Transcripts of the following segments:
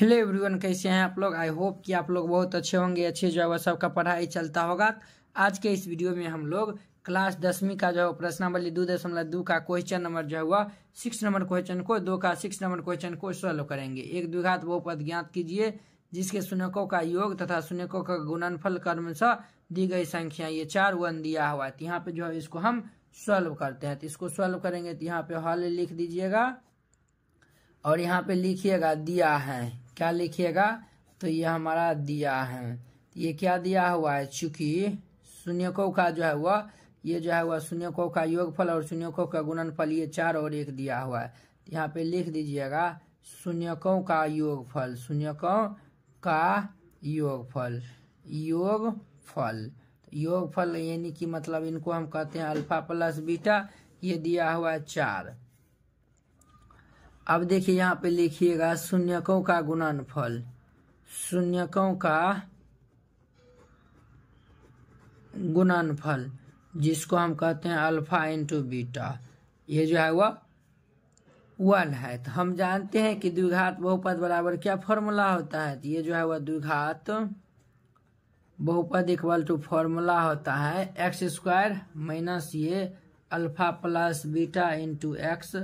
hello everyone कैसे हैं आप लोग आई होप कि आप लोग बहुत अच्छे होंगे अच्छे जो है वह सबका पढ़ाई चलता होगा आज के इस वीडियो में हम लोग क्लास दसवीं का जो है प्रश्नावली दो दशमलव दो का क्वेश्चन नंबर जो है हुआ सिक्स नंबर क्वेश्चन को दो का सिक्स नंबर क्वेश्चन को सॉल्व करेंगे एक द्विघात बहुपद ज्ञात कीजिए जिसके सुनकों का योग तथा सुनकों का गुणनफल कर्म से दी गई संख्या ये चार वन दिया हुआ तो यहाँ पे जो है इसको हम सॉल्व करते हैं तो इसको सॉल्व करेंगे तो यहाँ पे हॉल लिख दीजिएगा और यहाँ पे लिखिएगा दिया है क्या लिखिएगा तो ये हमारा दिया है ये क्या दिया हुआ है चूंकि शून्यकों का जो है वह ये जो है वह शून्यकों का योगफल और शून्यकों का गुणनफल ये चार और एक दिया हुआ है यहाँ पे लिख दीजिएगा शून्यकों का योगफल शून्यकों का योगफल योगफल योगफल यानी कि मतलब इनको हम कहते हैं अल्फा प्लस बीटा ये दिया हुआ है चार अब देखिए यहाँ पे लिखिएगा शून्यकों का गुणनफल शून्यकों का गुणनफल जिसको हम कहते हैं अल्फा इंटू बीटा ये जो है वह वन है तो हम जानते हैं कि द्विघात बहुपद बराबर क्या फॉर्मूला होता है तो ये जो है वह द्विघात बहुपद इक्वल टू फॉर्मूला होता है एक्स स्क्वायर माइनस ये alpha plus beta into x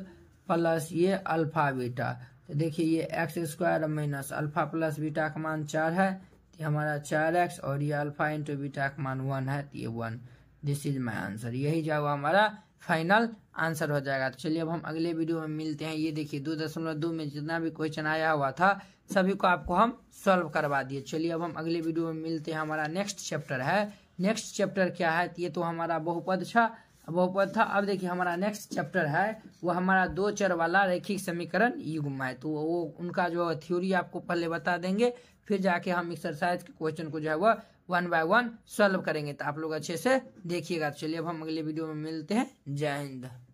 plus ये अल्फा बीटा तो देखिए ये x square minus alpha plus beta का मान चार है तो हमारा चार एक्स और ये अल्फा इंटू बीटा का मान वन है तो ये one this is my answer यही जो हमारा फाइनल आंसर हो जाएगा तो चलिए अब हम अगले वीडियो में मिलते हैं ये देखिए दो दशमलव दो में जितना भी क्वेश्चन आया हुआ था सभी को आपको हम सॉल्व करवा दिए चलिए अब हम अगले वीडियो में मिलते हैं हमारा नेक्स्ट चैप्टर है नेक्स्ट चैप्टर क्या है तो ये तो हमारा बहुपद था अब वो था अब देखिए हमारा नेक्स्ट चैप्टर है वो हमारा दो चर वाला रैखिक समीकरण युग्म है तो वो उनका जो थ्योरी आपको पहले बता देंगे फिर जाके हम एक्सरसाइज के क्वेश्चन को जो है वह वन बाय वन सॉल्व करेंगे तो आप लोग अच्छे से देखिएगा तो चलिए अब हम अगले वीडियो में मिलते हैं जय हिंद